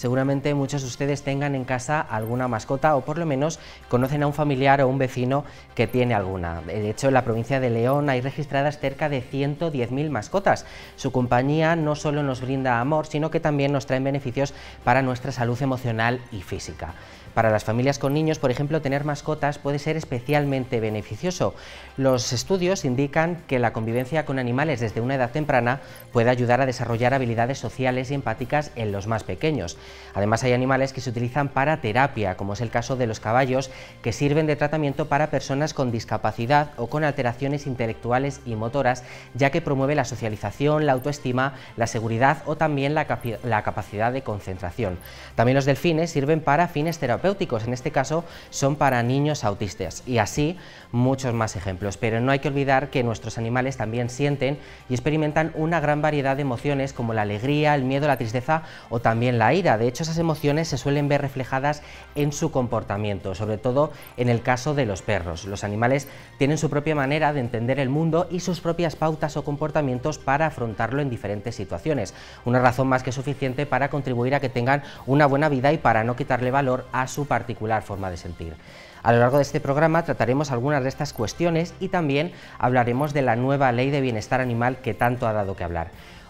Seguramente muchos de ustedes tengan en casa alguna mascota o por lo menos conocen a un familiar o un vecino que tiene alguna. De hecho, en la provincia de León hay registradas cerca de 110.000 mascotas. Su compañía no solo nos brinda amor, sino que también nos trae beneficios para nuestra salud emocional y física. Para las familias con niños, por ejemplo, tener mascotas puede ser especialmente beneficioso. Los estudios indican que la convivencia con animales desde una edad temprana puede ayudar a desarrollar habilidades sociales y empáticas en los más pequeños. Además, hay animales que se utilizan para terapia, como es el caso de los caballos, que sirven de tratamiento para personas con discapacidad o con alteraciones intelectuales y motoras, ya que promueve la socialización, la autoestima, la seguridad o también la, capacidad de concentración. También los delfines sirven para fines terapéuticos terapéuticos, en este caso son para niños autistas y así muchos más ejemplos. Pero no hay que olvidar que nuestros animales también sienten y experimentan una gran variedad de emociones como la alegría, el miedo, la tristeza o también la ira. De hecho, esas emociones se suelen ver reflejadas en su comportamiento, sobre todo en el caso de los perros. Los animales tienen su propia manera de entender el mundo y sus propias pautas o comportamientos para afrontarlo en diferentes situaciones. Una razón más que suficiente para contribuir a que tengan una buena vida y para no quitarle valor a su particular forma de sentir. A lo largo de este programa trataremos algunas de estas cuestiones y también hablaremos de la nueva ley de bienestar animal que tanto ha dado que hablar.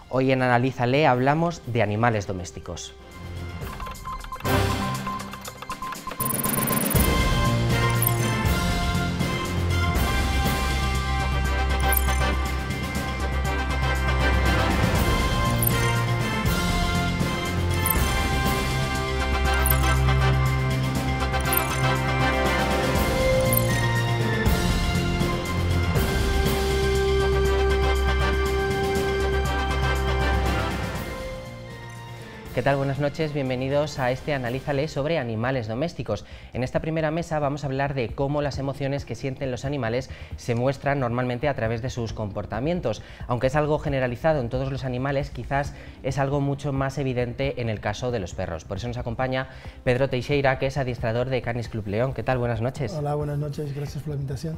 Hoy en Analízale hablamos de animales domésticos. ¿qué tal? Buenas noches, bienvenidos a este Analízale sobre animales domésticos. En esta primera mesa vamos a hablar de cómo las emociones que sienten los animales se muestran normalmente a través de sus comportamientos. Aunque es algo generalizado en todos los animales, quizás es algo mucho más evidente en el caso de los perros. Por eso nos acompaña Pedro Teixeira, que es adiestrador de Canis Club León. ¿Qué tal? Buenas noches. Hola, buenas noches, gracias por la invitación.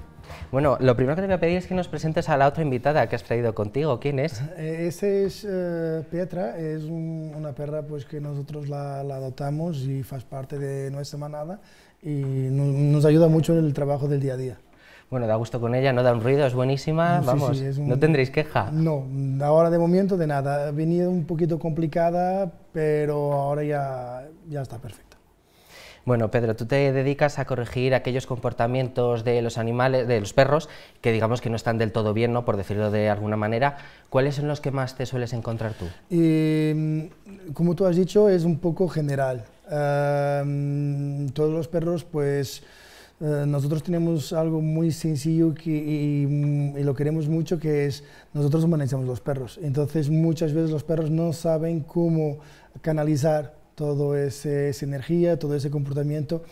Bueno, lo primero que te voy a pedir es que nos presentes a la otra invitada que has traído contigo. ¿Quién es? Eh, Esa es eh, Petra, es una perra pues, pues que nosotros la, la adoptamos y faz parte de nuestra manada y nos ayuda mucho en el trabajo del día a día. Bueno, da gusto con ella, no da un ruido, es buenísima, vamos, no tendréis queja. No, ahora de momento de nada, ha venido un poquito complicada, pero ahora ya, ya está perfecto. Bueno, Pedro, tú te dedicas a corregir aquellos comportamientos de los animales, de los perros, que digamos que no están del todo bien, ¿no? Por decirlo de alguna manera. ¿Cuáles son los que más te sueles encontrar tú? como tú has dicho, es un poco general. Em, todos los perros, pues eh, nosotros tenemos algo muy sencillo y, y, lo queremos mucho, que es nosotros humanizamos los perros. Entonces muchas veces los perros no saben cómo canalizar todo esa energía, todo ese comportamiento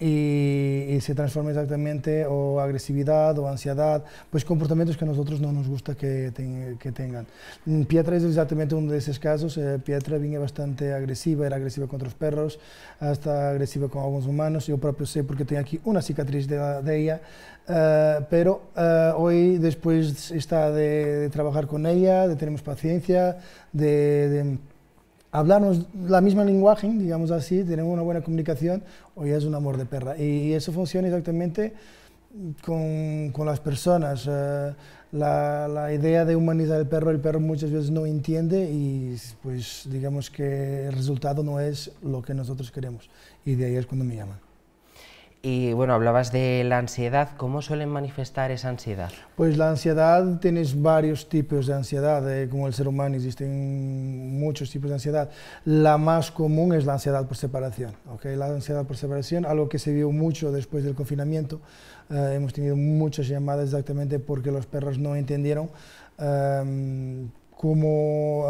y, se transforma exactamente o agresividad o ansiedad, pues comportamientos que a nosotros no nos gusta que, tengan. Mm, Pietra es exactamente uno de esos casos. Eh, Pietra viene bastante agresiva, era agresiva contra los perros, hasta agresiva con algunos humanos. Yo propio sé porque tengo aquí una cicatriz de, ella, eh, pero eh, hoy después está de, trabajar con ella, de tenemos paciencia, de, de hablarnos la misma lenguaje, digamos así, tenemos una buena comunicación, o ya es un amor de perra. Y eso funciona exactamente con, con las personas. Eh, la, la, idea de humanizar el perro, el perro muchas veces no entiende y pues digamos que el resultado no es lo que nosotros queremos. Y de ahí es cuando me llaman. Y bueno, hablabas de la ansiedad. ¿Cómo suelen manifestar esa ansiedad? Pues la ansiedad, tienes varios tipos de ansiedad. Eh, como el ser humano existen muchos tipos de ansiedad. La más común es la ansiedad por separación. ¿okay? La ansiedad por separación, algo que se vio mucho después del confinamiento. Eh, hemos tenido muchas llamadas exactamente porque los perros no entendieron em, como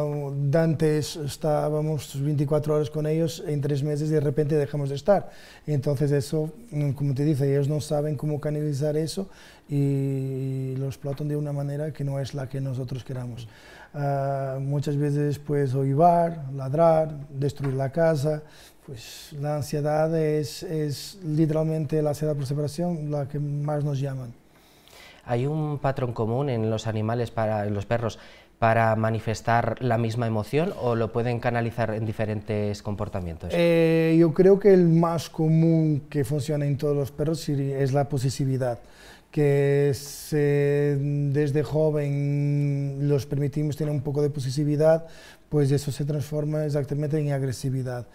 ah, antes estábamos 24 horas con ellos, en tres meses de repente dejamos de estar. Entonces eso, mm, como te dice, ellos no saben cómo canalizar eso y lo explotan de una manera que no es la que nosotros queramos. Ah, muchas veces pues oivar, ladrar, destruir la casa, pues la ansiedad es, es literalmente la ansiedad por separación la que más nos llaman. Hay un patrón común en los animales, para los perros, para manifestar la misma emoción o lo pueden canalizar en diferentes comportamientos? Eh, yo creo que el más común que funciona en todos los perros es la posesividad que eh, desde joven los permitimos tener un poco de posesividad, pues eso se transforma exactamente en agresividad.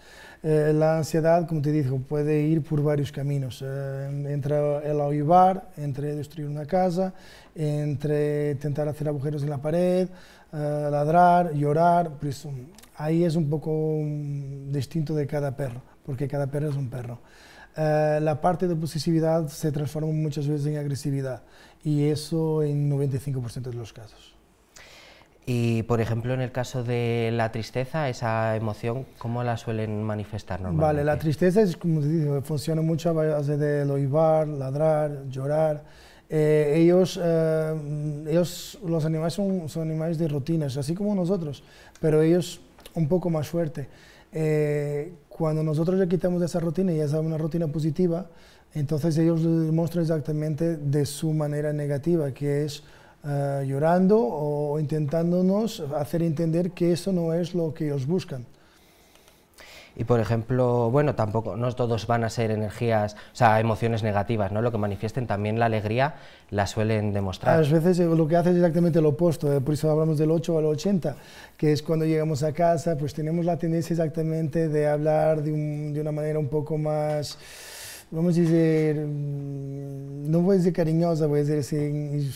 Eh, la ansiedad, como te digo, puede ir por varios caminos. entre el ahuyar... entre destruir una casa, entre intentar hacer agujeros en la pared, eh, ladrar, llorar, pues mm, ahí es un poco mm, distinto de cada perro, porque cada perro es un perro. Eh, la parte de posesividad se transforma muchas veces en agresividad y eso en 95% de los casos. Y, por ejemplo, en el caso de la tristeza, esa emoción, ¿cómo la suelen manifestar normalmente? Vale, la tristeza es, como funciona mucho a base de loibar, ladrar, llorar eh, ellos, eh, ellos, los animales son, animales de rutinas, así como nosotros, pero ellos un poco más fuerte. Eh, cuando nosotros le quitamos esa rutina y esa es una rutina positiva, entonces ellos demuestran exactamente de su manera negativa, que es llorando o intentándonos hacer entender que eso no es lo que ellos buscan. Y por ejemplo, bueno, tampoco, no todos van a ser energías, o sea, emociones negativas, ¿no? Lo que manifiesten también la alegría la suelen demostrar. A veces eh, lo que hace es exactamente lo opuesto, eh, por eso hablamos del 8 al 80, que es cuando llegamos a casa, pues tenemos la tendencia exactamente de hablar de, un, de una manera un poco más vamos a decir, mm, no voy a decir cariñosa, voy a decir,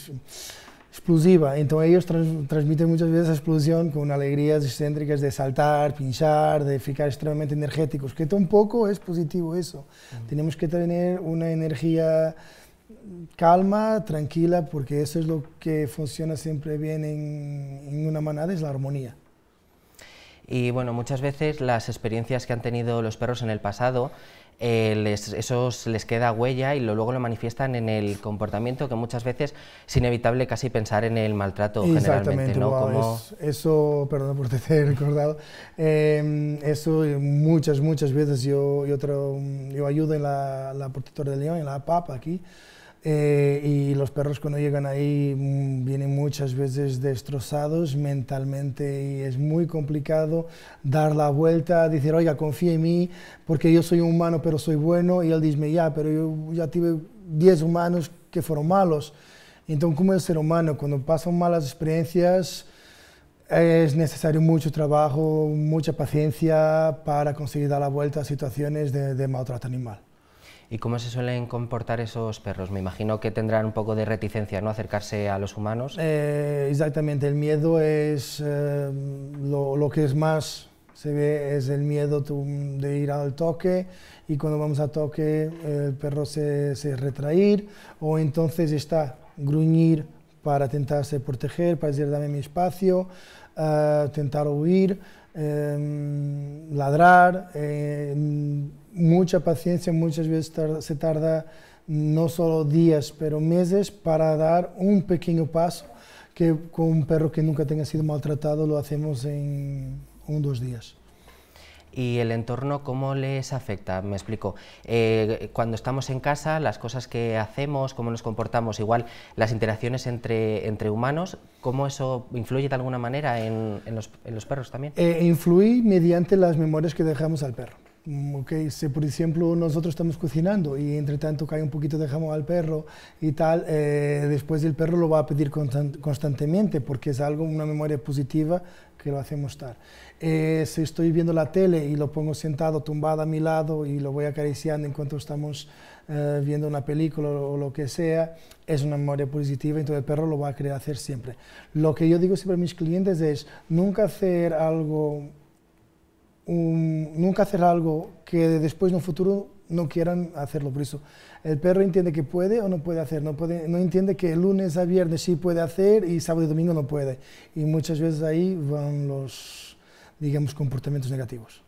exclusiva. Entonces ellos transmiten muchas veces esa explosión con alegrías excéntricas de saltar, pinchar, de ficar extremadamente energéticos, que tampoco es positivo eso. Tenemos que tener una energía calma, tranquila, porque eso es lo que funciona siempre bien en, en una manada, es la armonía. Y bueno, muchas veces las experiencias que han tenido los perros en el pasado eh, les, eso les queda huella y luego lo manifiestan en el comportamiento que muchas veces es inevitable casi pensar en el maltrato generalmente. ¿no? Como... eso, perdón por te recordado, em, eso muchas, muchas veces yo, otro yo ayudo en la, protectora de León, en la papa aquí, eh, y los perros cuando llegan ahí mm, vienen muchas veces destrozados mentalmente y es muy complicado dar la vuelta, decir, oiga, confía en mí porque yo soy humano pero soy bueno y él dice, ya, pero yo ya tuve 10 humanos que fueron malos. Entonces, como el ser humano, cuando pasan malas experiencias, es necesario mucho trabajo, mucha paciencia para conseguir dar la vuelta a situaciones de maltrato animal. ¿Y cómo se suelen comportar esos perros? Me imagino que tendrán un poco de reticencia, ¿no? Acercarse a los humanos. Eh, exactamente, el miedo es eh, lo, que es más se ve es el miedo de ir al toque y cuando vamos al toque el perro se, se retraer o entonces está gruñir para intentarse proteger, para decir dame mi espacio, intentar eh, huir. Em, ladrar, em, mucha paciencia, muchas veces se tarda no solo días, pero meses para dar un pequeño paso que con un perro que nunca tenga sido maltratado lo hacemos en un dos días y el entorno cómo les afecta. Me explico. Eh, cuando estamos en casa, las cosas que hacemos, cómo nos comportamos, igual las interacciones entre, entre humanos, ¿cómo eso influye de alguna manera en, en, los, perros también? Eh, influye mediante las memorias que dejamos al perro. Mm, ok, si por ejemplo nosotros estamos cocinando y entre tanto cae un poquito de jamón al perro y tal, eh, después el perro lo va a pedir constantemente porque es algo, una memoria positiva que lo hacemos estar. Eh, si estoy viendo la tele y lo pongo sentado, tumbado a mi lado y lo voy acariciando en cuanto estamos eh, viendo una película o lo que sea, es una memoria positiva, y entonces el perro lo va a querer hacer siempre. Lo que yo digo siempre a mis clientes es nunca hacer algo nunca hacer algo que después en un futuro no quieran hacerlo. Por eso, el perro entiende que puede o no puede hacer, no, no entiende que el lunes a viernes sí puede hacer y sábado y domingo no puede. Y muchas veces ahí van los, digamos, comportamientos negativos.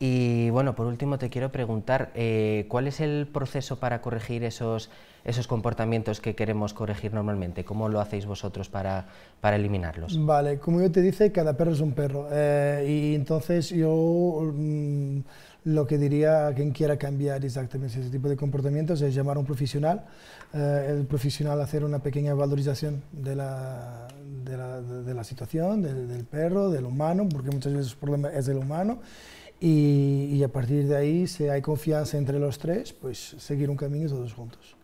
Y bueno, por último te quiero preguntar, eh, ¿cuál es el proceso para corregir esos, esos comportamientos que queremos corregir normalmente? ¿Cómo lo hacéis vosotros para, para eliminarlos? Vale, como yo te dice, cada perro es un perro. Eh, y entonces yo mm, lo que diría a quien quiera cambiar exactamente ese tipo de comportamientos es llamar a un profesional, eh, el profesional hacer una pequeña valorización de la, de la, de la situación, del, perro, del humano, porque muchas veces el problema es del humano y, a partir de ahí, si hay confianza entre los tres, pues seguir un camino todos juntos.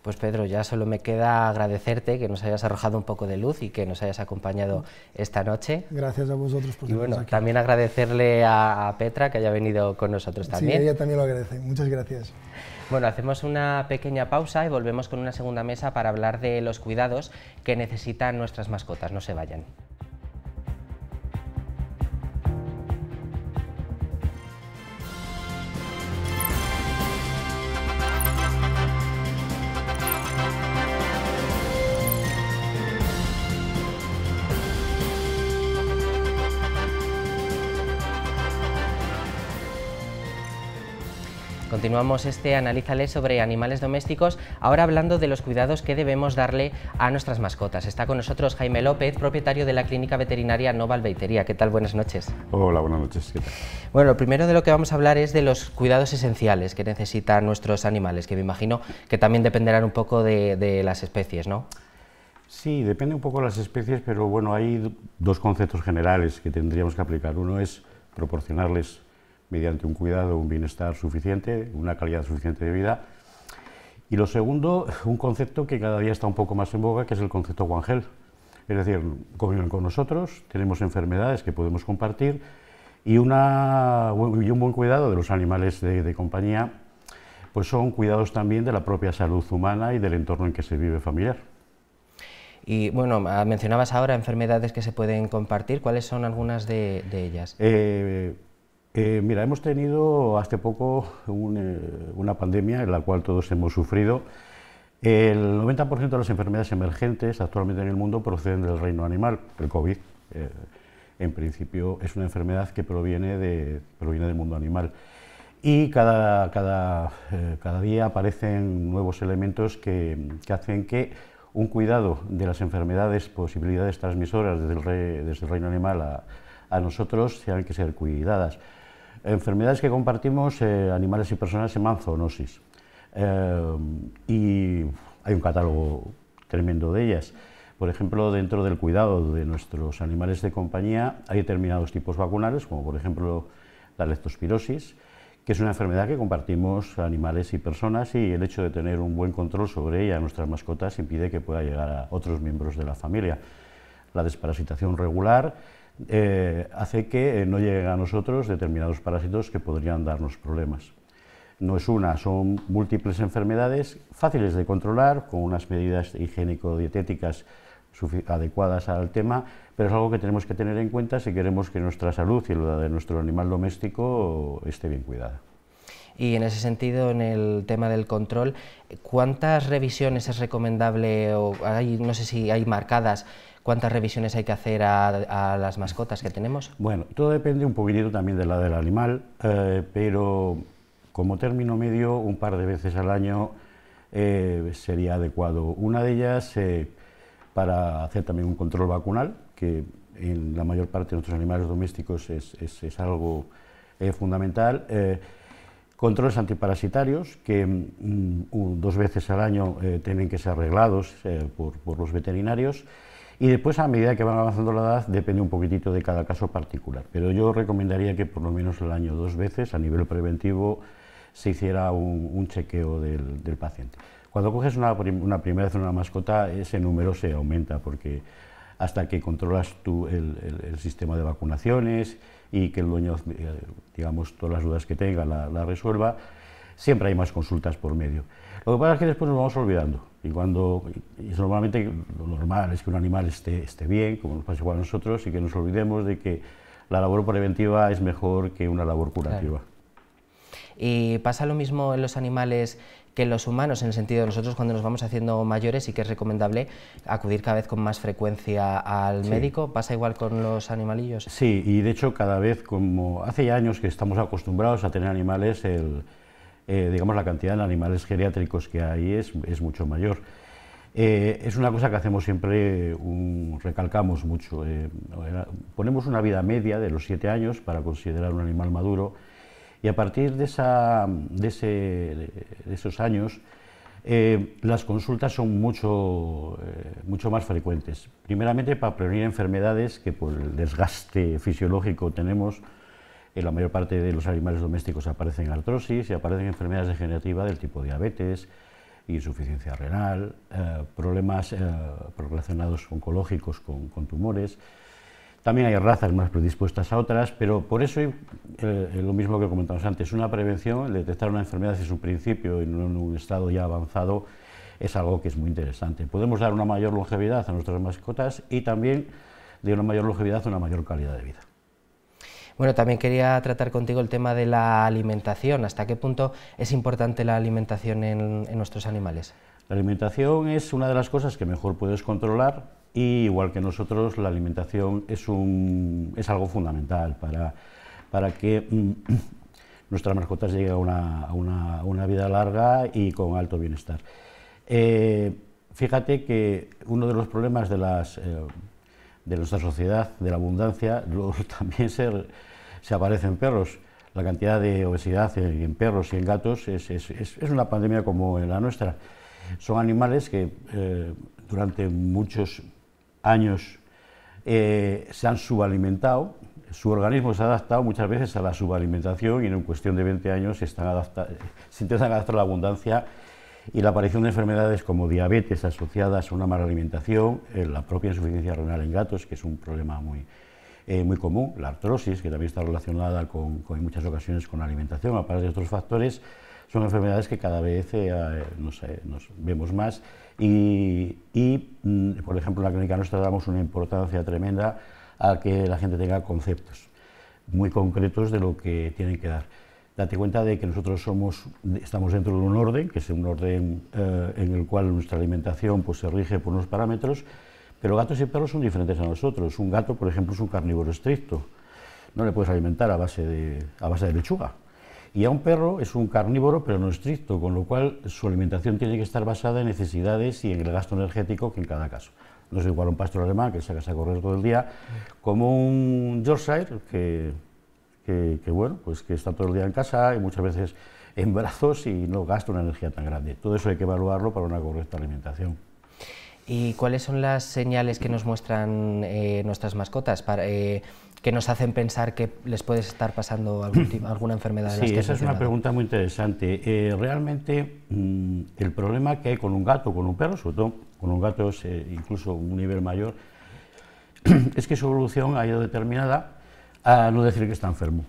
Pues Pedro, ya solo me queda agradecerte que nos hayas arrojado un poco de luz y que nos hayas acompañado esta noche. Gracias a vosotros por Y bueno, también agradecerle a, a, Petra que haya venido con nosotros también. Sí, ella también lo agradece. Muchas gracias. Bueno, hacemos una pequeña pausa y volvemos con una segunda mesa para hablar de los cuidados que necesitan nuestras mascotas. No se vayan. Continuamos este Analízale sobre animales domésticos, ahora hablando de los cuidados que debemos darle a nuestras mascotas. Está con nosotros Jaime López, propietario de la clínica veterinaria Noval Beitería. ¿Qué tal? Buenas noches. Hola, buenas noches. Bueno, lo primero de lo que vamos a hablar es de los cuidados esenciales que necesitan nuestros animales, que me imagino que también dependerán un poco de, de las especies, ¿no? Sí, depende un poco de las especies, pero bueno, hay dos conceptos generales que tendríamos que aplicar. Uno es proporcionarles mediante un cuidado, un bienestar suficiente, una calidad suficiente de vida. Y lo segundo, un concepto que cada día está un poco más en boga, que es el concepto One Health. Es decir, conviven con nosotros, tenemos enfermedades que podemos compartir y, una, un buen cuidado de los animales de, compañía, pues son cuidados también de la propia salud humana y del entorno en que se vive familiar. Y bueno, ah, mencionabas ahora enfermedades que se pueden compartir. ¿Cuáles son algunas de, ellas? Eh, eh, mira, hemos tenido hace poco eh, una pandemia en la cual todos hemos sufrido. El 90% de las enfermedades emergentes actualmente en el mundo proceden del reino animal, el COVID. Eh, en principio es una enfermedad que proviene, proviene del mundo animal. Y cada, día aparecen nuevos elementos que, hacen que un cuidado de las enfermedades, posibilidades transmisoras desde el, reino animal a, a nosotros, sean que ser cuidadas. Enfermedades que compartimos eh, animales y personas se llaman eh, y hay un catálogo tremendo de ellas. Por ejemplo, dentro del cuidado de nuestros animales de compañía hay determinados tipos vacunales, como por ejemplo la leptospirosis, que es una enfermedad que compartimos animales y personas y el hecho de tener un buen control sobre ella, nuestras mascotas, impide que pueda llegar a otros miembros de la familia. La desparasitación regular eh, hace que eh, no lleguen a nosotros determinados parásitos que podrían darnos problemas. No es una, son múltiples enfermedades fáciles de controlar, con unas medidas higiénico-dietéticas adecuadas al tema, pero es algo que tenemos que tener en cuenta si queremos que nuestra salud y la de nuestro animal doméstico esté bien cuidada. Y en ese sentido, en el tema del control, ¿cuántas revisiones es recomendable, o no sé si hay marcadas, cuántas revisiones hay que hacer a, las mascotas que tenemos? Bueno, todo depende un poquitito también de la del animal, eh, pero como término medio, un par de veces al año eh, sería adecuado. Una de ellas eh, para hacer también un control vacunal, que en la mayor parte de nuestros animales domésticos es, es, es algo fundamental Controles antiparasitarios que mm, dos veces al año eh, tienen que ser arreglados eh, por, por, los veterinarios y después a medida que van avanzando la edad depende un poquitito de cada caso particular. Pero yo recomendaría que por lo menos al año dos veces a nivel preventivo se hiciera un, chequeo del, del, paciente. Cuando coges una, una primera vez una mascota ese número se aumenta porque hasta que controlas tú el, el sistema de vacunaciones y que el dueño, eh, digamos, todas las dudas que tenga la, resuelva, siempre hay más consultas por medio. Lo que pasa es que después nos vamos olvidando y cuando y normalmente lo normal es que un animal esté, esté bien, como nos pasa igual a nosotros, y que nos olvidemos de que la labor preventiva es mejor que una labor curativa. ¿Y eh, pasa lo mismo en los animales que los humanos, en el sentido de nosotros cuando nos vamos haciendo mayores, y que es recomendable acudir cada vez con más frecuencia al médico. ¿Pasa igual con los animalillos? Sí, y de hecho cada vez, como hace ya años que estamos acostumbrados a tener animales, eh, digamos la cantidad de animales geriátricos que hay es, mucho mayor. Eh, es una cosa que hacemos siempre, recalcamos mucho. Eh, ponemos una vida media de los siete años para considerar un animal maduro y a partir de, esos años, eh, las consultas son eh, mucho, más frecuentes. Primeramente para prevenir enfermedades que por el desgaste fisiológico tenemos, en eh, la mayor parte de los animales domésticos aparecen artrosis y aparecen enfermedades degenerativas del tipo diabetes, insuficiencia renal, problemas relacionados oncológicos con tumores. También hay razas más predispuestas a otras, pero por eso, eh, eh, lo mismo que comentamos antes, una prevención, el detectar una enfermedad desde su principio y no en un estado ya avanzado, es algo que es muy interesante. Podemos dar una mayor longevidad a nuestras mascotas y también de una mayor longevidad a una mayor calidad de vida. Bueno, también quería tratar contigo el tema de la alimentación. ¿Hasta qué punto es importante la alimentación en nuestros animales? La alimentación es una de las cosas que mejor puedes controlar y igual que nosotros, la alimentación es, un, es algo fundamental para, para que mm, nuestras mascotas lleguen a una, vida larga y con alto bienestar. Eh, fíjate que uno de los problemas de, las, eh, de nuestra sociedad, de la abundancia, también se, se aparece en perros. La cantidad de obesidad en, perros y en gatos es, es, una pandemia como la nuestra. Son animales que eh, durante muchos años eh, se han subalimentado, su organismo se ha adaptado muchas veces a la subalimentación y en cuestión de 20 años se, están se intentan adaptar a la abundancia y la aparición de enfermedades como diabetes asociadas a una mala alimentación, eh, la propia insuficiencia renal en gatos, que es un problema muy, eh, muy común, la artrosis, que también está relacionada con, en muchas ocasiones con la alimentación, aparte de otros factores, son enfermedades que cada vez eh, eh, nos vemos más y, mm, por ejemplo, en la clínica nuestra damos una importancia tremenda a que la gente tenga conceptos muy concretos de lo que tienen que dar. Date cuenta de que nosotros somos, estamos dentro de un orden, que es un orden eh, en el cual nuestra alimentación pues, se rige por unos parámetros, pero gatos y perros son diferentes a nosotros. Un gato, por ejemplo, es un carnívoro estricto. No le puedes alimentar a base a base de lechuga y a un perro es un carnívoro, pero no estricto, con lo cual su alimentación tiene que estar basada en necesidades y en el gasto energético que en cada caso. No es igual un pastor alemán que casa a correr todo el día, como un Yorkshire que, bueno, pues que está todo el día en casa y muchas veces en brazos y no gasta una energía tan grande. Todo eso hay que evaluarlo para una correcta alimentación. ¿Y cuáles son las señales que nos muestran eh, nuestras mascotas para, eh, que nos hacen pensar que les puede estar pasando alguna enfermedad de sí, esa es una pregunta muy interesante. Eh, realmente mm, el problema que hay con un gato, con un perro, sobre todo con un gato eh, incluso un nivel mayor, es que su evolución ha ido determinada a no decir que está enfermo.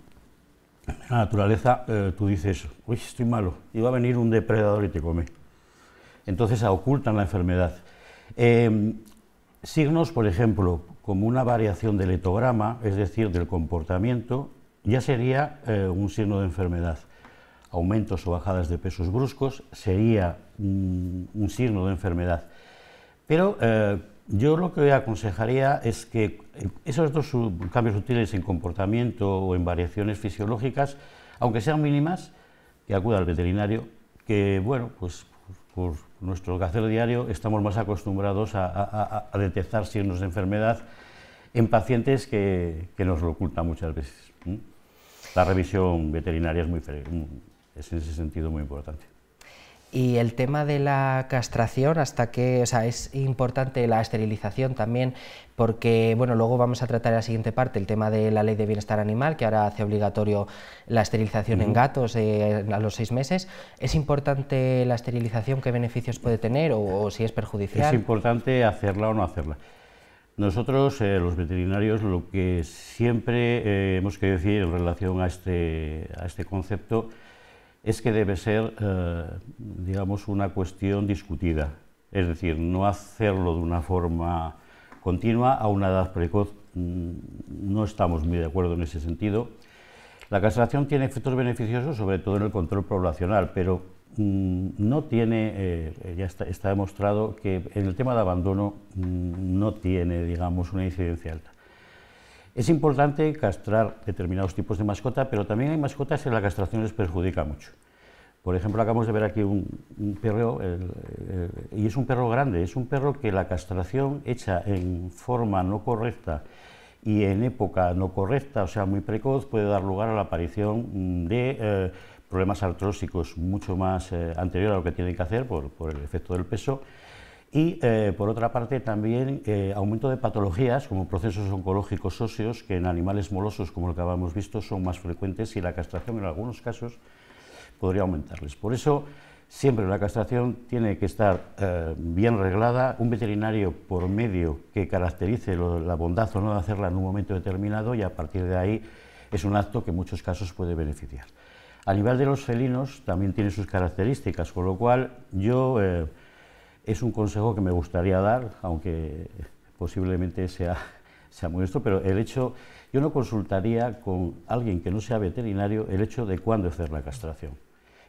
En la naturaleza eh, tú dices, uy, estoy malo, y va a venir un depredador y te come. Entonces ocultan la enfermedad. Em, Signos, por ejemplo, como una variación del etograma, es decir, del comportamiento, ya sería eh, un signo de enfermedad. Aumentos o bajadas de pesos bruscos sería mm, un signo de enfermedad. Pero eh, yo lo que aconsejaría es que eh, esos dos cambios sutiles en comportamiento o en variaciones fisiológicas, aunque sean mínimas, que acuda al veterinario, que bueno, pues por nuestro quehacer diario estamos más acostumbrados a, detectar signos de enfermedad en pacientes que, nos lo ocultan muchas veces. La revisión veterinaria es, muy, mm, es en ese sentido muy importante. Y el tema de la castración, hasta que, o sea, es importante la esterilización también, porque, bueno, luego vamos a tratar la siguiente parte el tema de la ley de bienestar animal, que ahora hace obligatorio la esterilización en gatos eh, a los seis meses. ¿Es importante la esterilización? ¿Qué beneficios puede tener o, si es perjudicial? Es importante hacerla o no hacerla. Nosotros, eh, los veterinarios, lo que siempre eh, hemos querido decir en relación a este, a este concepto es que debe ser, eh, digamos, una cuestión discutida. Es decir, no hacerlo de una forma continua a una edad precoz. Mm, no estamos muy de acuerdo en ese sentido. La castración tiene efectos beneficiosos, sobre todo en el control poblacional, pero mm, no tiene, eh, ya está, demostrado que en el tema de abandono mm, no tiene, digamos, una incidencia alta. Es importante castrar determinados tipos de mascota, pero también hay mascotas que la castración les perjudica mucho. Por ejemplo, acabamos de ver aquí un, perro, y es un perro grande, es un perro que la castración hecha en forma no correcta y en época no correcta, o sea, muy precoz, puede dar lugar a la aparición de eh, problemas artrósicos mucho más eh, anterior a lo que tienen que hacer por el efecto del peso y eh, por otra parte también eh, aumento de patologías como procesos oncológicos óseos que en animales molosos como lo que habíamos visto son más frecuentes y la castración en algunos casos podría aumentarles. Por eso siempre la castración tiene que estar eh, bien reglada, un veterinario por medio que caracterice la bondad o no de hacerla en un momento determinado y a partir de ahí es un acto que en muchos casos puede beneficiar. A nivel de los felinos también tiene sus características, con lo cual yo es un consejo que me gustaría dar, aunque posiblemente sea, sea esto, pero el hecho, yo no consultaría con alguien que no sea veterinario el hecho de cuándo hacer la castración.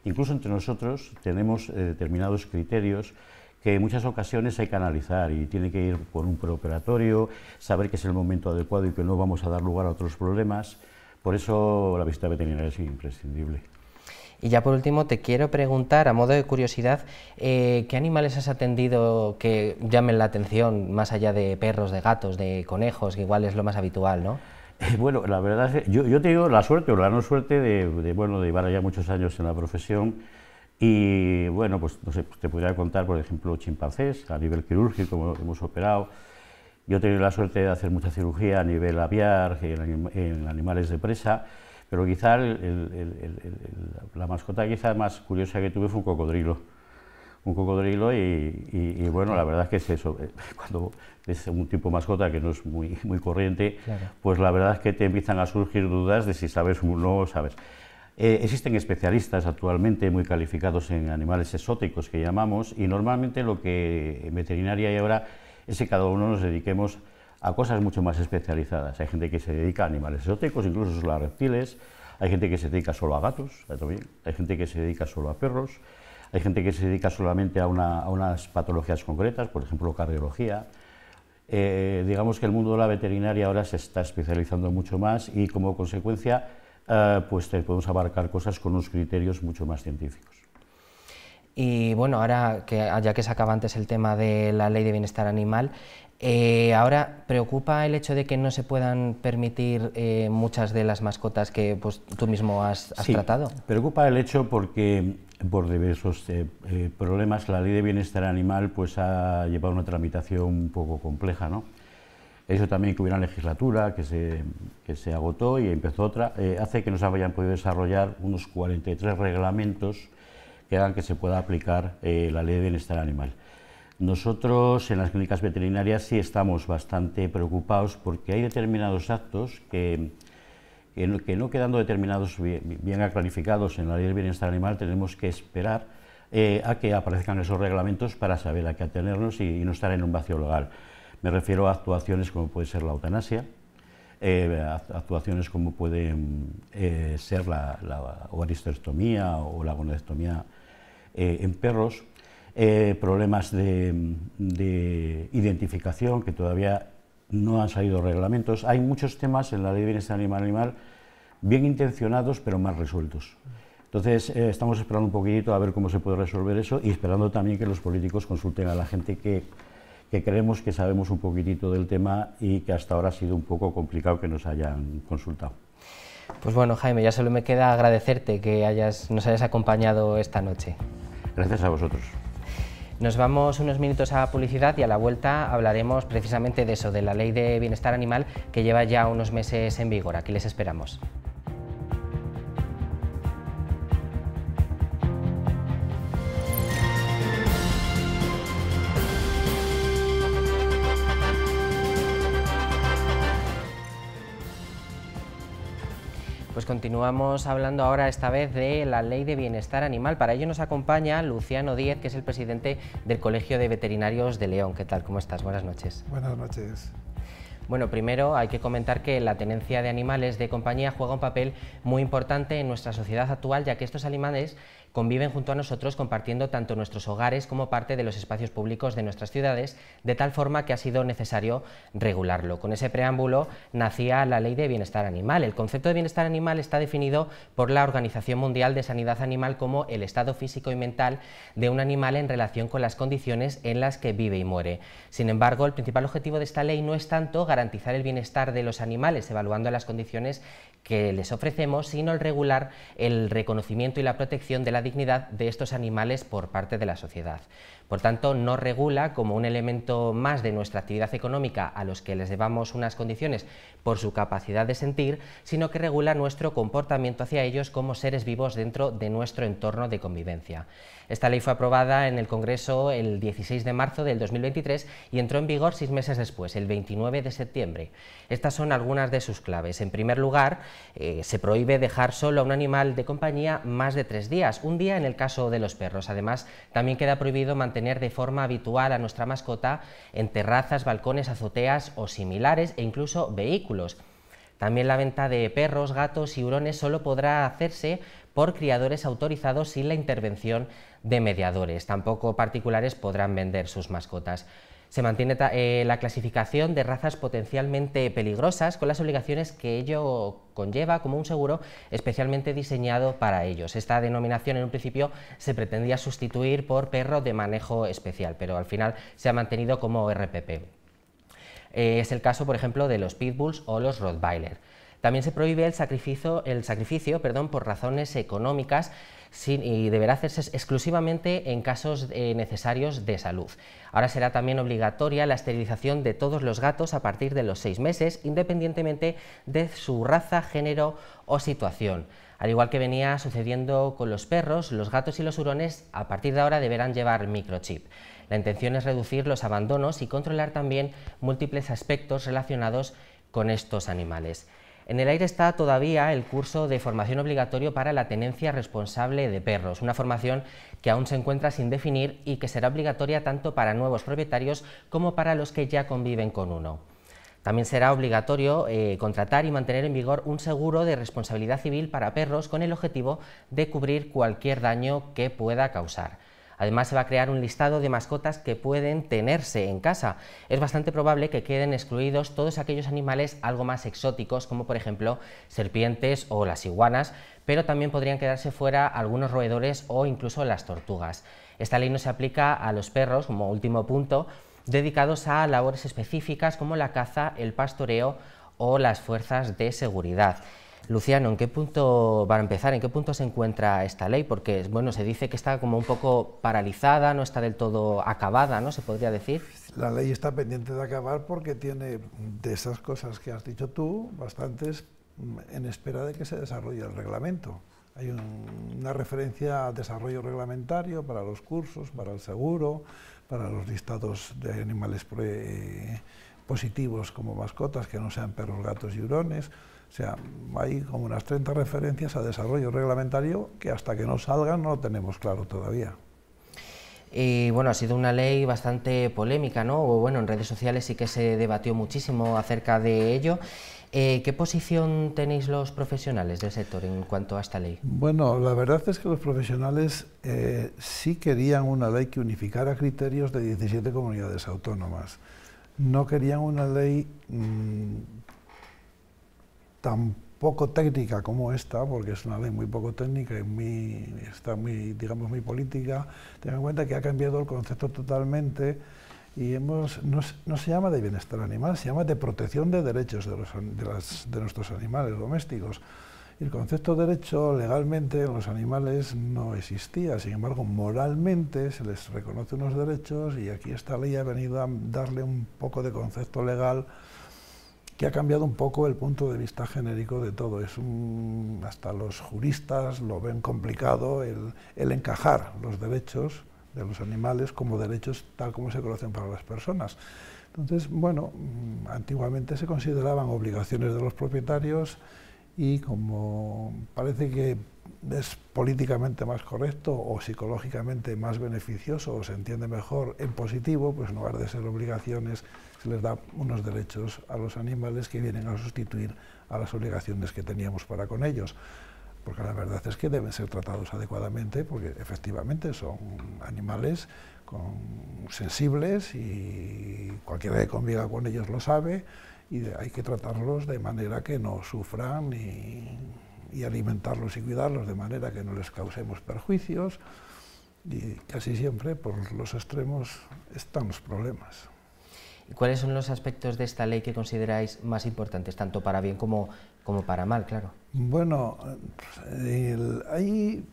Incluso entre nosotros tenemos eh, determinados criterios que en muchas ocasiones hay que analizar y tiene que ir con un preoperatorio, saber que es el momento adecuado y que no vamos a dar lugar a otros problemas. Por eso la visita veterinaria es imprescindible. Y ya por último, te quiero preguntar, a modo de curiosidad, eh, ¿qué animales has atendido que llamen la atención, más allá de perros, de gatos, de conejos, que igual es lo más habitual, ¿no? Eh, bueno, la verdad es que yo, yo, he tenido la suerte o la no suerte de, bueno, de llevar ya muchos años en la profesión y, bueno, pues, pues te podría contar, por ejemplo, chimpancés a nivel quirúrgico hemos operado. Yo he tenido la suerte de hacer mucha cirugía a nivel aviar, en animales de presa. Pero quizá la mascota quizá más curiosa que tuve fue un cocodrilo. Un cocodrilo y, bueno, la verdad es que es eso. Eh, cuando es un tipo mascota que no es muy, muy corriente, pues la verdad es que te empiezan a surgir dudas de si sabes o no sabes. Eh, existen especialistas actualmente muy calificados en animales exóticos que llamamos y normalmente lo que en veterinaria hay ahora es que cada uno nos dediquemos a cosas mucho más especializadas. Hay gente que se dedica a animales exóticos, incluso solo a reptiles, hay gente que se dedica solo a gatos, hay gente que se dedica solo a perros, hay gente que se dedica solamente a, unas patologías concretas, por ejemplo, cardiología. Eh, digamos que el mundo de la veterinaria ahora se está especializando mucho más y como consecuencia eh, pues podemos abarcar cosas con unos criterios mucho más científicos. Y bueno, ahora que ya que sacaba antes el tema de la ley de bienestar animal, eh, ahora preocupa el hecho de que no se puedan permitir eh, muchas de las mascotas que pues, tú mismo has, has tratado. Preocupa el hecho porque por diversos eh, problemas la ley de bienestar animal pues ha llevado una tramitación un poco compleja, ¿no? Eso también que hubiera legislatura que se, que se agotó y empezó otra, hace que no se hayan podido desarrollar unos 43 reglamentos que hagan que se pueda aplicar eh, la ley de bienestar animal. Nosotros en las clínicas veterinarias sí estamos bastante preocupados porque hay determinados actos que, no, quedando determinados bien, aclarificados en la ley de bienestar animal tenemos que esperar eh, a que aparezcan esos reglamentos para saber a qué atenernos y, no estar en un vacío legal. Me refiero a actuaciones como puede ser la eutanasia, eh, actuaciones como puede ser la, la, o o la gonadectomía eh, en perros, eh, problemas de, identificación que todavía no han salido reglamentos. Hay muchos temas en la ley de bienestar animal animal bien intencionados pero más resueltos. Entonces, eh, estamos esperando un poquitito a ver cómo se puede resolver eso y esperando también que los políticos consulten a la gente que, que creemos que sabemos un poquitito del tema y que hasta ahora ha sido un poco complicado que nos hayan consultado. Pues bueno, Jaime, ya solo me queda agradecerte que hayas, nos hayas acompañado esta noche. Gracias a vosotros. Nos vamos unos minutos a publicidad y a la vuelta hablaremos precisamente de eso, de la ley de bienestar animal que lleva ya unos meses en vigor. Aquí les esperamos. continuamos hablando ahora esta vez de la Ley de Bienestar Animal. Para ello nos acompaña Luciano Díez, que es el presidente del Colegio de Veterinarios de León. ¿Qué tal? ¿Cómo estás? Buenas noches. Buenas noches. Bueno, primero hay que comentar que la tenencia de animales de compañía juega un papel muy importante en nuestra sociedad actual, ya que estos animales conviven junto a nosotros compartiendo tanto nuestros hogares como parte de los espacios públicos de nuestras ciudades, de tal forma que ha sido necesario regularlo. Con ese preámbulo nacía la Ley de Bienestar Animal. El concepto de bienestar animal está definido por la Organización Mundial de Sanidad Animal como el estado físico y mental de un animal en relación con las condiciones en las que vive y muere. Sin embargo, el principal objetivo de esta ley no es tanto garantizar el bienestar de los animales evaluando las condiciones que les ofrecemos, sino el regular el reconocimiento y la protección de la la dignidad de estos animales por parte de la sociedad. Por tanto, no regula como un elemento más de nuestra actividad económica a los que les debamos unas condiciones por su capacidad de sentir, sino que regula nuestro comportamiento hacia ellos como seres vivos dentro de nuestro entorno de convivencia. Esta ley fue aprobada en el Congreso el 16 de marzo del 2023 y entró en vigor seis meses después, el 29 de septiembre. Estas son algunas de sus claves. En primer lugar, eh, se prohíbe dejar solo a un animal de compañía más de tres días, un día en el caso de los perros. Además, también queda prohibido mantener tener de forma habitual a nuestra mascota en terrazas, balcones, azoteas o similares e incluso vehículos. También la venta de perros, gatos y hurones solo podrá hacerse por criadores autorizados sin la intervención de mediadores. Tampoco particulares podrán vender sus mascotas. Se mantiene eh, la clasificación de razas potencialmente peligrosas con las obligaciones que ello conlleva como un seguro especialmente diseñado para ellos. Esta denominación en un principio se pretendía sustituir por perro de manejo especial, pero al final se ha mantenido como RPP. Eh, es el caso, por ejemplo, de los pitbulls o los rottweiler. También se prohíbe el sacrificio, el sacrificio perdón, por razones económicas y deberá hacerse exclusivamente en casos eh, necesarios de salud. Ahora será también obligatoria la esterilización de todos los gatos a partir de los seis meses, independientemente de su raza, género o situación. Al igual que venía sucediendo con los perros, los gatos y los hurones a partir de ahora deberán llevar microchip. La intención es reducir los abandonos y controlar también múltiples aspectos relacionados con estos animales. En el aire está todavía el curso de formación obligatorio para la tenencia responsable de perros, una formación que aún se encuentra sin definir y que será obligatoria tanto para nuevos propietarios como para los que ya conviven con uno. También será obligatorio eh, contratar y mantener en vigor un seguro de responsabilidad civil para perros con el objetivo de cubrir cualquier daño que pueda causar. Además, se va a crear un listado de mascotas que pueden tenerse en casa. Es bastante probable que queden excluidos todos aquellos animales algo más exóticos, como por ejemplo serpientes o las iguanas, pero también podrían quedarse fuera algunos roedores o incluso las tortugas. Esta ley no se aplica a los perros, como último punto, dedicados a labores específicas como la caza, el pastoreo o las fuerzas de seguridad. Luciano, ¿en qué punto, para empezar, en qué punto se encuentra esta ley? Porque, bueno, se dice que está como un poco paralizada, no está del todo acabada, ¿no? Se podría decir. La ley está pendiente de acabar porque tiene, de esas cosas que has dicho tú, bastantes en espera de que se desarrolle el reglamento. Hay una referencia a desarrollo reglamentario para los cursos, para el seguro, para los listados de animales positivos como mascotas que no sean perros, gatos y hurones, o sea, hay como unas 30 referencias a desarrollo reglamentario que hasta que no salgan no lo tenemos claro todavía. Y bueno, ha sido una ley bastante polémica, ¿no? Bueno, en redes sociales sí que se debatió muchísimo acerca de ello. Eh, ¿Qué posición tenéis los profesionales del sector en cuanto a esta ley? Bueno, la verdad es que los profesionales eh, sí querían una ley que unificara criterios de 17 comunidades autónomas. No querían una ley mm, tan poco técnica como esta, porque es una ley muy poco técnica y está muy, digamos, muy política, ten en cuenta que ha cambiado el concepto totalmente y hemos, no, se llama de bienestar animal, se llama de protección de derechos de, de, de nuestros animales domésticos. el concepto de derecho legalmente en los animales no existía, sin embargo, moralmente se les reconoce unos derechos y aquí esta ley ha venido a darle un poco de concepto legal que ha cambiado un poco el punto de vista genérico de todo. Es hasta los juristas lo ven complicado el, el, encajar los derechos de los animales como derechos tal como se conocen para las personas. Entonces, bueno, mm, antiguamente se consideraban obligaciones de los propietarios y como parece que es políticamente más correcto o psicológicamente más beneficioso o se entiende mejor en positivo, pues en lugar de ser obligaciones les da unos derechos a los animales que vienen a sustituir a las obligaciones que teníamos para con ellos. Porque la verdad es que deben ser tratados adecuadamente, porque efectivamente son animales sensibles y cualquiera que conviva con ellos lo sabe y hay que tratarlos de manera que no sufran y alimentarlos y cuidarlos de manera que no les causemos perjuicios y casi siempre por los extremos están los problemas. ¿Cuáles son los aspectos de esta ley que consideráis más importantes, tanto para bien como, como para mal, claro? Bueno, hay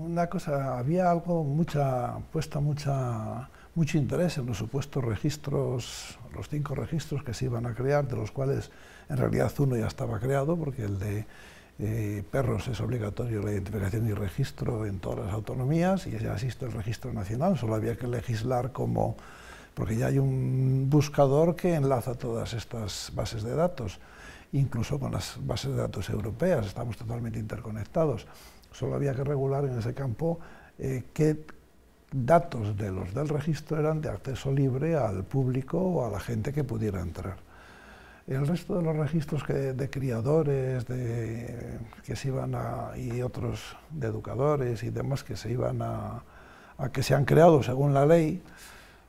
una cosa, había algo, mucha, puesta mucha, mucho interés en los supuestos registros, los cinco registros que se iban a crear, de los cuales en realidad uno ya estaba creado, porque el de eh, perros es obligatorio la identificación y registro en todas las autonomías, y ya existe el registro nacional, solo había que legislar como porque ya hay un buscador que enlaza todas estas bases de datos, incluso con las bases de datos europeas, estamos totalmente interconectados. Solo había que regular en ese campo eh, qué datos de los del registro eran de acceso libre al público o a la gente que pudiera entrar. El resto de los registros de criadores que se iban y otros de educadores y demás que se iban a, a que se han creado según la ley,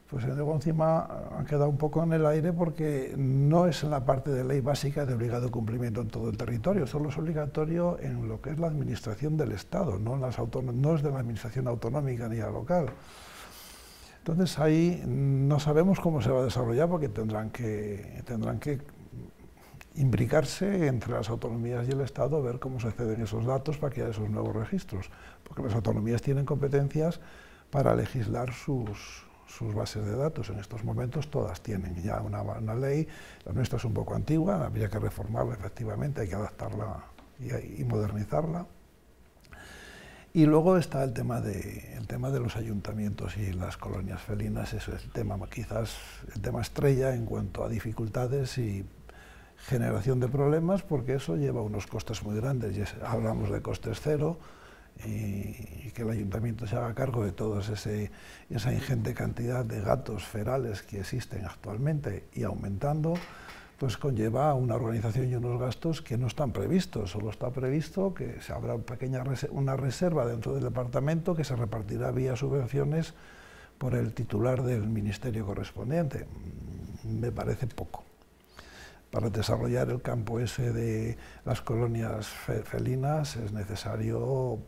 pues encima han quedado un poco en el aire porque no es en la parte de ley básica de obligado cumplimiento en todo el territorio, solo es obligatorio en lo que es la administración del Estado, no, en las no es de la administración autonómica ni la local. Entonces ahí no sabemos cómo se va a desarrollar porque tendrán que, tendrán que imbricarse entre las autonomías y el Estado, ver cómo se acceden esos datos para que haya esos nuevos registros, porque las autonomías tienen competencias para legislar sus, sus bases de datos en estos momentos todas tienen ya una, una ley, la nuestra es un poco antigua, habría que reformarla efectivamente, hay que adaptarla y, modernizarla. Y luego está el tema, de, el tema de los ayuntamientos y las colonias felinas, eso es el tema quizás el tema estrella en cuanto a dificultades y generación de problemas, porque eso lleva unos costes muy grandes, y hablamos de costes cero, y, que el ayuntamiento se haga cargo de toda esa ingente cantidad de gatos ferales que existen actualmente y aumentando, pues conlleva una organización y unos gastos que no están previstos. Solo está previsto que se habrá pequeña una reserva dentro del departamento que se repartirá vía subvenciones por el titular del ministerio correspondiente. Mm, me parece poco para desarrollar el campo ese de las colonias felinas es necesario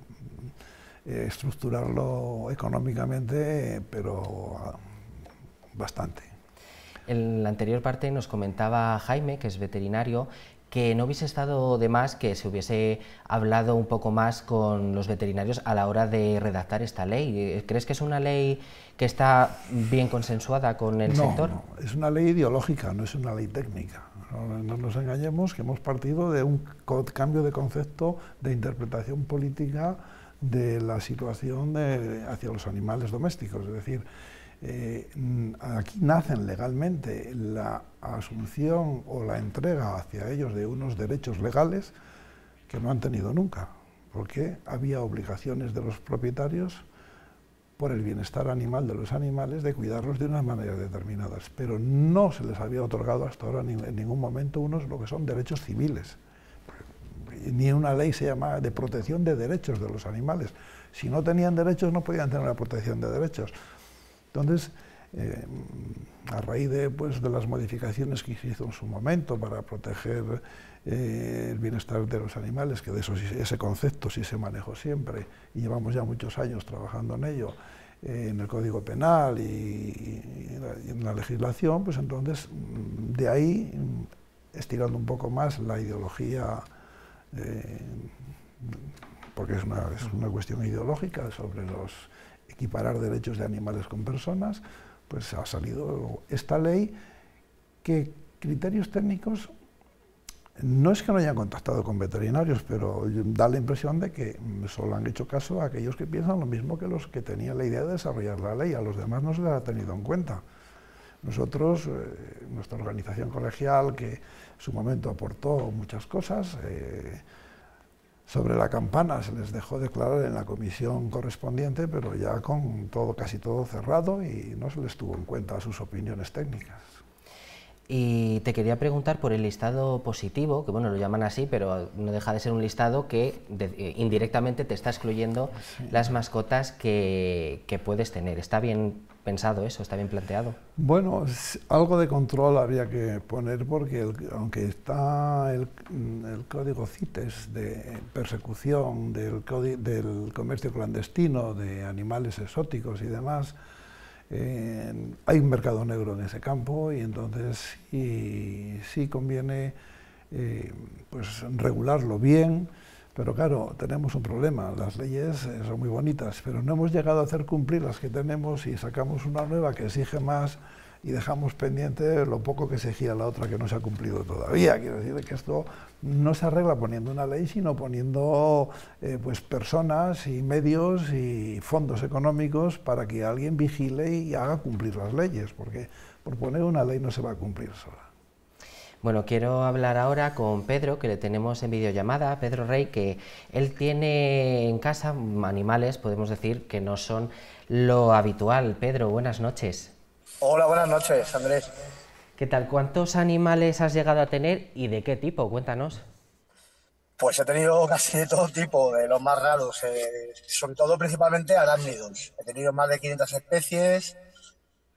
eh, estructurarlo económicamente, pero ah, bastante. En la anterior parte nos comentaba Jaime, que es veterinario, que no hubiese estado de más que se hubiese hablado un poco más con los veterinarios a la hora de redactar esta ley. Eh, ¿Crees que es una ley que está bien consensuada con el sector? No, es una ley ideológica, no es una ley técnica. no nos engañemos que hemos partido de un cambio de concepto, de interpretación política de la situación hacia los animales domésticos. Es decir, eh, aquí nacen legalmente la asunción o la entrega hacia ellos de unos derechos legales que no han tenido nunca, porque había obligaciones de los propietarios por el bienestar animal de los animales, de cuidarlos de unas maneras determinadas, pero no se les había otorgado hasta ahora en ningún momento unos lo que son derechos civiles ni una ley se llama de protección de derechos de los animales. Si no tenían derechos no podían tener la protección de derechos. Entonces, eh, a raíz de, pues, de las modificaciones que se hizo en su momento para proteger eh, el bienestar de los animales, que de eso, ese concepto sí se manejó siempre, y llevamos ya muchos años trabajando en ello, eh, en el Código Penal y, en la legislación, pues entonces mm, de ahí mm, estirando un poco más la ideología eh, porque es una, es una cuestión ideológica sobre los equiparar derechos de animales con personas, pues ha salido esta ley que criterios técnicos no es que no hayan contactado con veterinarios, pero da la impresión de que solo han hecho caso a aquellos que piensan lo mismo que los que tenían la idea de desarrollar la ley, a los demás no se les ha tenido en cuenta. Nosotros, eh, nuestra organización colegial, que en su momento aportó muchas cosas, eh, sobre la campana se les dejó declarar en la comisión correspondiente, pero ya con todo, casi todo cerrado y no se les tuvo en cuenta sus opiniones técnicas. Y te quería preguntar por el listado positivo, que bueno, lo llaman así, pero no deja de ser un listado que eh, indirectamente te está excluyendo las mascotas que puedes tener. ¿Está bien pensado eso, está bien planteado. Bueno, algo de control habría que poner porque aunque está mm, el, código CITES de persecución del, comercio clandestino de animales exóticos y demás, hay un mercado negro en ese campo y entonces sí conviene eh, pues regularlo bien pero claro, tenemos un problema. Las leyes eh, son muy bonitas, pero no hemos llegado a hacer cumplir las que tenemos y sacamos una nueva que exige más y dejamos pendiente lo poco que exigía la otra que no se ha cumplido todavía. Quiero decir que esto no se arregla poniendo una ley, sino poniendo eh, pues personas y medios y fondos económicos para que alguien vigile y haga cumplir las leyes, porque por poner una ley no se va a cumplir sola. Bueno, quiero hablar ahora con Pedro, que le tenemos en videollamada, Pedro Rey, que él tiene en casa animales, podemos decir, que no son lo habitual. Pedro, buenas noches. Hola, buenas noches, Andrés. ¿Qué tal? ¿Cuántos animales has llegado a tener y de qué tipo? Cuéntanos. Pues he tenido casi de todo tipo, de los más raros, Son eh, sobre todo principalmente arácnidos. He tenido más de 500 especies,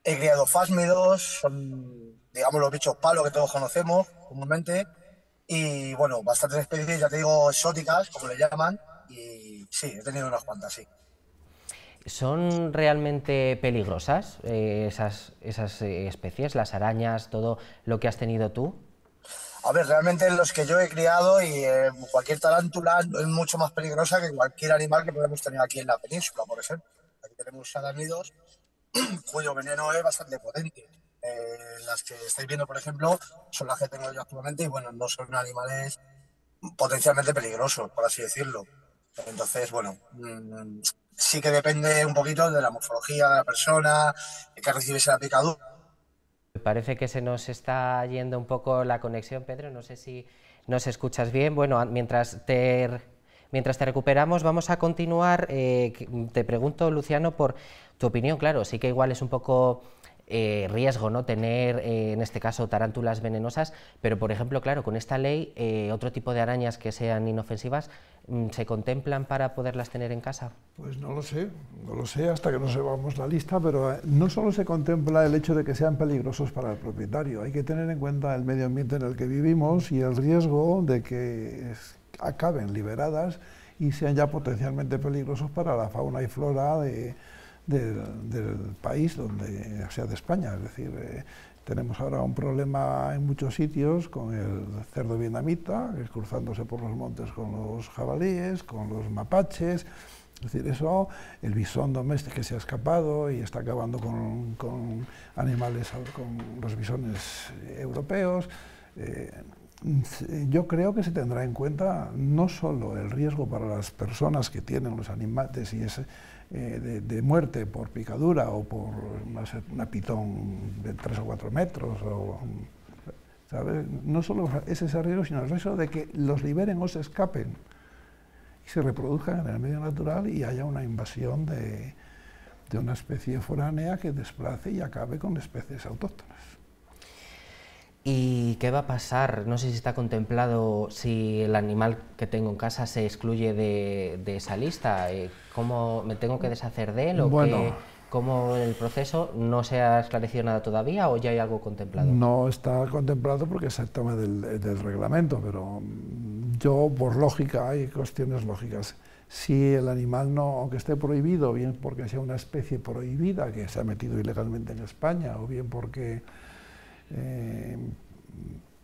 he criado fásmidos, son digamos, los bichos palos que todos conocemos comúnmente. Y bueno, bastantes especies, ya te digo, exóticas, como le llaman. Y sí, he tenido unas cuantas, sí. ¿Son realmente peligrosas eh, esas, esas eh, especies, las arañas, todo lo que has tenido tú? A ver, realmente los que yo he criado y eh, cualquier tarántula es mucho más peligrosa que cualquier animal que podemos tener aquí en la península, por ejemplo. Aquí tenemos arácnidos cuyo veneno es bastante potente. Eh, las que estáis viendo, por ejemplo, son las que tengo yo actualmente y bueno, no son animales potencialmente peligrosos, por así decirlo. Entonces, bueno, mm, sí que depende un poquito de la morfología de la persona, que recibes la picadura. Parece que se nos está yendo un poco la conexión, Pedro. No sé si nos escuchas bien. Bueno, mientras te mientras te recuperamos, vamos a continuar. Eh, te pregunto, Luciano, por tu opinión. Claro, sí que igual es un poco eh, riesgo no tener, eh, en este caso, tarántulas venenosas, pero, por ejemplo, claro, con esta ley, eh, otro tipo de arañas que sean inofensivas, mm, ¿se contemplan para poderlas tener en casa? Pues no lo sé, no lo sé hasta que nos llevamos la lista, pero no solo se contempla el hecho de que sean peligrosos para el propietario, hay que tener en cuenta el medio ambiente en el que vivimos y el riesgo de que acaben liberadas y sean ya potencialmente peligrosos para la fauna y flora de del país, donde, sea, de España. Es decir, eh, tenemos ahora un problema en muchos sitios con el cerdo vietnamita, cruzándose por los montes con los jabalíes, con los mapaches. Es decir, eso, el bisón doméstico que se ha escapado y está acabando con, animales, con los bisones europeos. Eh, yo creo que se tendrá en cuenta no solo el riesgo para las personas que tienen los animales y ese, eh, de, muerte por picadura o por una pitón de tres o cuatro metros. O, No solo ese riesgo, sino el riesgo de que los liberen o se escapen y se reproduzcan en el medio natural y haya una invasión de una especie foránea que desplace y acabe con especies autóctonas. ¿Y qué va a pasar? No sé si está contemplado si el animal que tengo en casa se excluye de, esa lista. Eh, ¿Cómo me tengo que deshacer de él? ¿O ¿Cómo el proceso no se ha esclarecido nada todavía o ya hay algo contemplado? No está contemplado porque es el tema del, del reglamento, pero mm, yo, por lógica, hay cuestiones lógicas. Si el animal no, aunque esté prohibido, bien porque sea una especie prohibida que se ha metido ilegalmente en España o bien porque eh,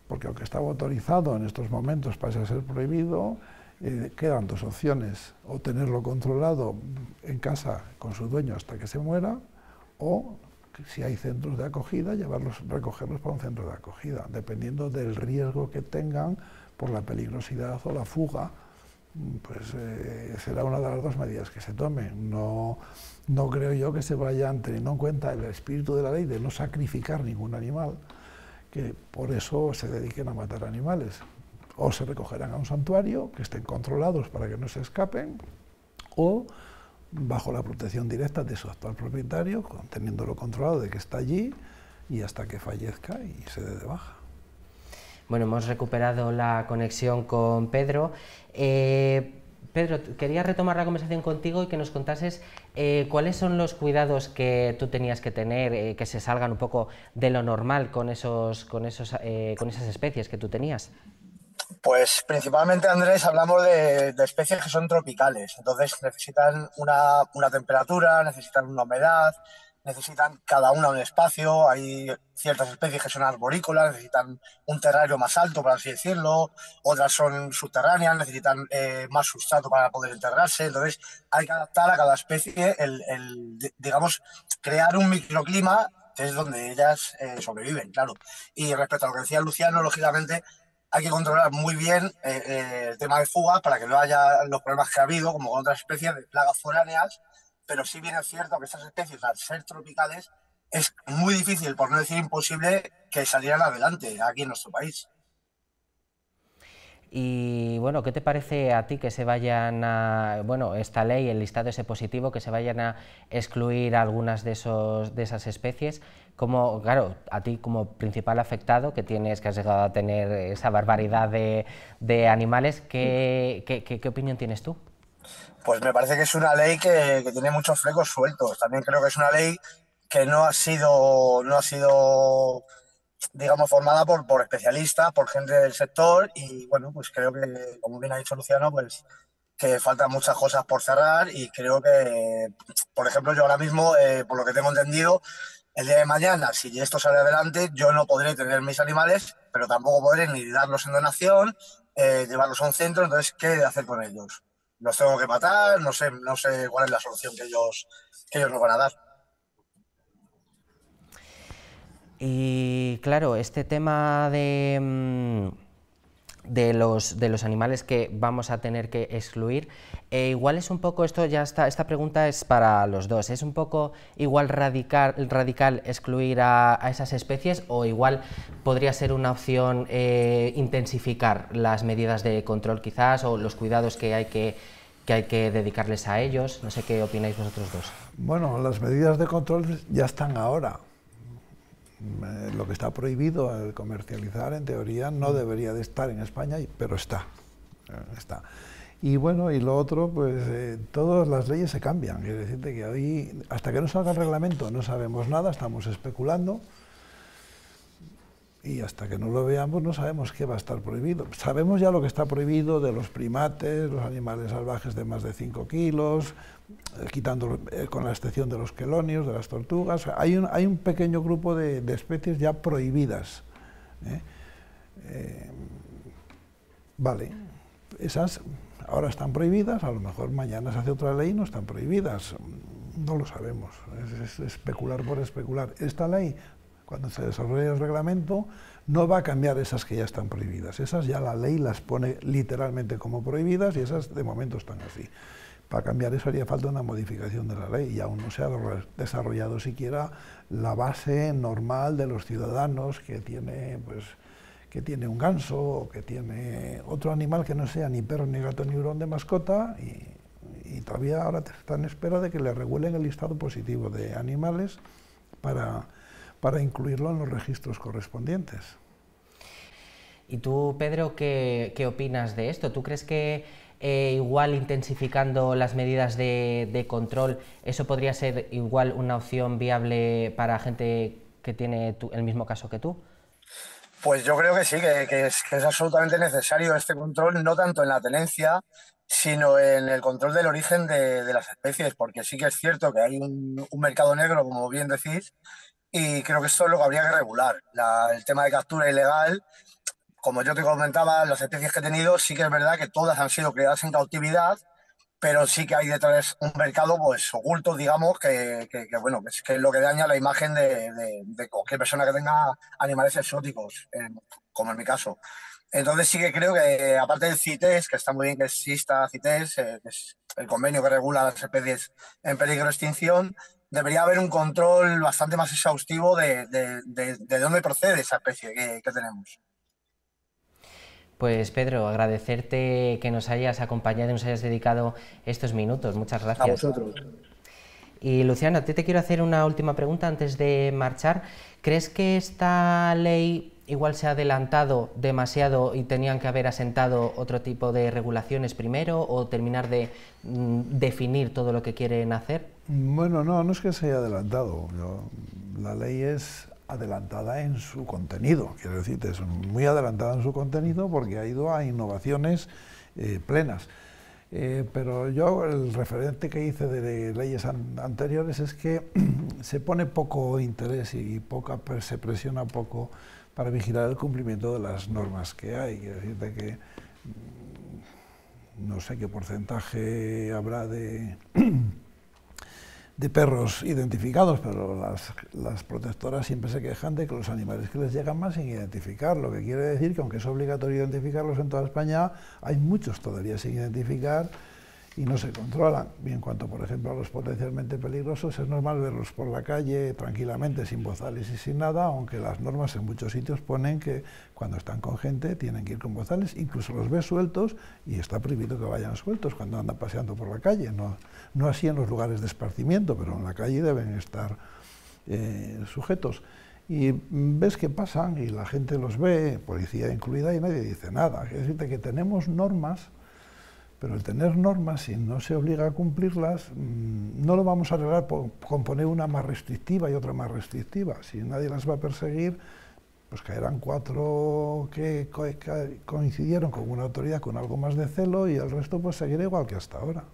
porque aunque estaba autorizado en estos momentos pasa a ser prohibido, eh, quedan dos opciones, o tenerlo controlado en casa con su dueño hasta que se muera, o si hay centros de acogida, llevarlos, recogerlos para un centro de acogida, dependiendo del riesgo que tengan por la peligrosidad o la fuga, pues eh, será una de las dos medidas que se tome. No, no creo yo que se vayan teniendo en cuenta el espíritu de la ley de no sacrificar ningún animal, que por eso se dediquen a matar animales. O se recogerán a un santuario, que estén controlados para que no se escapen, o bajo la protección directa de su actual propietario, teniéndolo controlado de que está allí y hasta que fallezca y se dé de baja. Bueno, hemos recuperado la conexión con Pedro. Eh, Pedro, quería retomar la conversación contigo y que nos contases eh, cuáles son los cuidados que tú tenías que tener, eh, que se salgan un poco de lo normal con, esos, con, esos, eh, con esas especies que tú tenías. Pues principalmente, Andrés, hablamos de, especies que son tropicales, entonces necesitan una, una temperatura, necesitan una humedad, necesitan cada una un espacio, hay ciertas especies que son arborícolas, necesitan un terrario más alto, por así decirlo, otras son subterráneas, necesitan eh, más sustrato para poder enterrarse, entonces hay que adaptar a cada especie, el, el digamos, crear un microclima que es donde ellas eh, sobreviven, claro. Y respecto a lo que decía Luciano, lógicamente hay que controlar muy bien eh, el tema de fugas para que no haya los problemas que ha habido, como con otras especies de plagas foráneas, pero sí bien es cierto que estas especies, al ser tropicales, es muy difícil, por no decir imposible, que salieran adelante aquí en nuestro país. Y bueno, ¿qué te parece a ti que se vayan a, bueno, esta ley, el listado ese positivo, que se vayan a excluir algunas de, esos, de esas especies? Como, claro, a ti como principal afectado que tienes, que has llegado a tener esa barbaridad de, animales, qué opinión tienes tú? pues me parece que es una ley que, tiene muchos flecos sueltos. También creo que es una ley que no ha sido, no ha sido digamos, formada por, especialistas, por gente del sector y, bueno, pues creo que, como bien ha dicho Luciano, pues que faltan muchas cosas por cerrar y creo que, por ejemplo, yo ahora mismo, eh, por lo que tengo entendido, el día de mañana, si esto sale adelante, yo no podré tener mis animales, pero tampoco podré ni darlos en donación, eh, llevarlos a un centro, entonces, ¿qué hacer con ellos? los tengo que matar, no sé, no sé cuál es la solución que ellos, que ellos nos van a dar. Y claro, este tema de mm, de los, de los animales que vamos a tener que excluir. E igual es un poco, esto ya está, esta pregunta es para los dos, es un poco igual radical, radical excluir a, esas especies o igual podría ser una opción eh, intensificar las medidas de control quizás o los cuidados que hay que hay que dedicarles a ellos. No sé qué opináis vosotros dos. Bueno, las medidas de control ya están ahora. Eh, lo que está prohibido al comercializar, en teoría, no debería de estar en España, pero eh, está. Y bueno, y lo otro, pues eh, todas las leyes se cambian. es decir, que hoy, hasta que no salga el reglamento, no sabemos nada, estamos especulando y hasta que no lo veamos no sabemos qué va a estar prohibido. Sabemos ya lo que está prohibido de los primates, los animales salvajes de más de 5 kilos, eh, quitando eh, con la excepción de los quelonios, de las tortugas. hay, un, hay un pequeño grupo de, especies ya prohibidas. ¿eh? vale, esas ahora están prohibidas, a lo mejor mañana se hace otra ley y no están prohibidas. No lo sabemos, es especular por especular. Esta ley cuando se desarrolle el reglamento, no va a cambiar esas que ya están prohibidas. Esas ya la ley las pone literalmente como prohibidas y esas de momento están así. Para cambiar eso haría falta una modificación de la ley y aún no se ha desarrollado siquiera la base normal de los ciudadanos que tiene, pues, que tiene un ganso o que tiene otro animal que no sea ni perro, ni gato, ni hurón de mascota y, todavía ahora están en espera de que le regulen el listado positivo de animales para para incluirlo en los registros correspondientes. ¿Y tú, Pedro, qué, opinas de esto? ¿Tú crees que eh, igual intensificando las medidas de, control, eso podría ser igual una opción viable para gente que tiene el mismo caso que tú? Pues yo creo que sí, que, es, absolutamente necesario este control, no tanto en la tenencia, sino en el control del origen de, las especies, porque sí que es cierto que hay un mercado negro, como bien decís, y creo que eso es lo que habría que regular. el tema de captura ilegal, como yo te comentaba, las especies que he tenido sí que es verdad que todas han sido criadas en cautividad, pero sí que hay detrás un mercado pues oculto, digamos, que, que, bueno, es, que lo que daña la imagen de, cualquier persona que tenga animales exóticos, como en mi caso. Entonces sí que creo que, aparte del CITES, que está muy bien que exista CITES, eh, que es el convenio que regula las especies en peligro de extinción, debería haber un control bastante más exhaustivo de, dónde procede esa especie que, tenemos. Pues Pedro, agradecerte que nos hayas acompañado y nos hayas dedicado estos minutos. Muchas gracias. A vosotros. Y Luciana, a ti te quiero hacer una última pregunta antes de marchar. ¿Crees que esta ley igual se ha adelantado demasiado y tenían que haber asentado otro tipo de regulaciones primero o terminar de mm, definir todo lo que quieren hacer? Bueno, no, no es que se haya adelantado. la ley es adelantada en su contenido, quiero decir es muy adelantada en su contenido porque ha ido a innovaciones eh, plenas. Eh, pero yo el referente que hice de leyes anteriores es que se pone poco interés y se presiona poco para vigilar el cumplimiento de las normas que hay. Quiero decirte que mm, no sé qué porcentaje habrá de... de perros identificados, pero las, las, protectoras siempre se quejan de que los animales que les llegan más sin identificar, lo que quiere decir que aunque es obligatorio identificarlos en toda España, hay muchos todavía sin identificar y no se controlan. Y en cuanto, por ejemplo, a los potencialmente peligrosos, es normal verlos por la calle tranquilamente, sin bozales y sin nada, aunque las normas en muchos sitios ponen que cuando están con gente tienen que ir con bozales, incluso los ves sueltos y está prohibido que vayan sueltos cuando andan paseando por la calle, no, no así en los lugares de esparcimiento, pero en la calle deben estar eh, sujetos. Y ves que pasan y la gente los ve, policía incluida, y nadie dice nada. Es decir, que tenemos normas pero el tener normas, y no se obliga a cumplirlas, mm, no lo vamos a arreglar por, con poner una más restrictiva y otra más restrictiva. Si nadie las va a perseguir, pues caerán cuatro que coincidieron con una autoridad con algo más de celo y el resto pues seguirá igual que hasta ahora.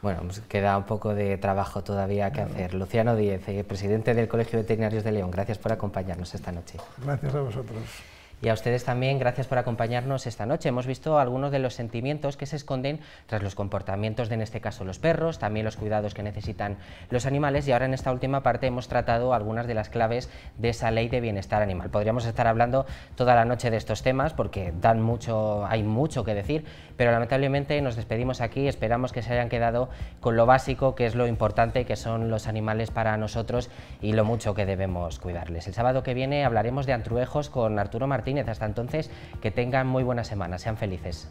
Bueno, pues queda un poco de trabajo todavía que hacer. Luciano Díez, eh, presidente del Colegio de Veterinarios de León, gracias por acompañarnos esta noche. Gracias a vosotros. Y a ustedes también, gracias por acompañarnos esta noche. Hemos visto algunos de los sentimientos que se esconden tras los comportamientos de, en este caso, los perros, también los cuidados que necesitan los animales y ahora en esta última parte hemos tratado algunas de las claves de esa ley de bienestar animal. Podríamos estar hablando toda la noche de estos temas porque dan mucho, hay mucho que decir, pero lamentablemente nos despedimos aquí, esperamos que se hayan quedado con lo básico, que es lo importante, que son los animales para nosotros y lo mucho que debemos cuidarles. El sábado que viene hablaremos de antruejos con Arturo Martínez hasta entonces, que tengan muy buena semana, sean felices.